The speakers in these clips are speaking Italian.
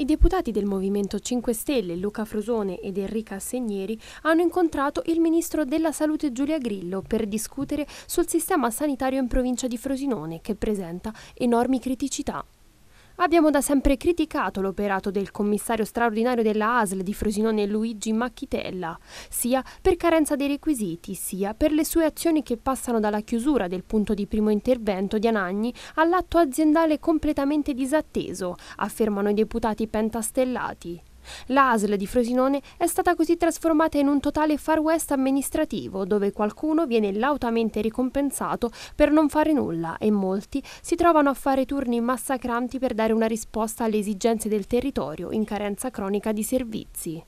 I deputati del Movimento 5 Stelle Luca Frosone ed Enrica Segneri hanno incontrato il ministro della Salute Giulia Grillo per discutere sul sistema sanitario in provincia di Frosinone che presenta enormi criticità. Abbiamo da sempre criticato l'operato del commissario straordinario della ASL di Frosinone Luigi Macchitella, sia per carenza dei requisiti, sia per le sue azioni che passano dalla chiusura del punto di primo intervento di Anagni all'atto aziendale completamente disatteso, affermano i deputati pentastellati. La ASL di Frosinone è stata così trasformata in un totale far west amministrativo, dove qualcuno viene lautamente ricompensato per non fare nulla e molti si trovano a fare turni massacranti per dare una risposta alle esigenze del territorio in carenza cronica di servizi.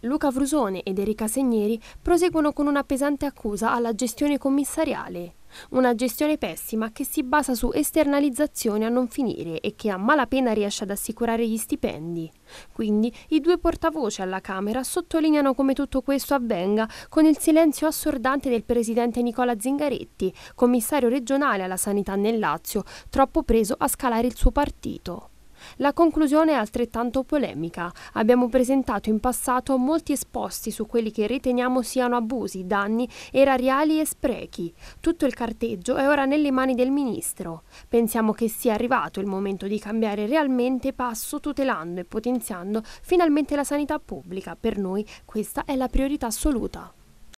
Luca Frusone ed Erika Segneri proseguono con una pesante accusa alla gestione commissariale. Una gestione pessima che si basa su esternalizzazioni a non finire e che a malapena riesce ad assicurare gli stipendi. Quindi i due portavoce alla Camera sottolineano come tutto questo avvenga con il silenzio assordante del presidente Nicola Zingaretti, commissario regionale alla sanità nel Lazio, troppo preso a scalare il suo partito. La conclusione è altrettanto polemica. Abbiamo presentato in passato molti esposti su quelli che riteniamo siano abusi, danni, erariali e sprechi. Tutto il carteggio è ora nelle mani del Ministro. Pensiamo che sia arrivato il momento di cambiare realmente passo tutelando e potenziando finalmente la sanità pubblica. Per noi questa è la priorità assoluta.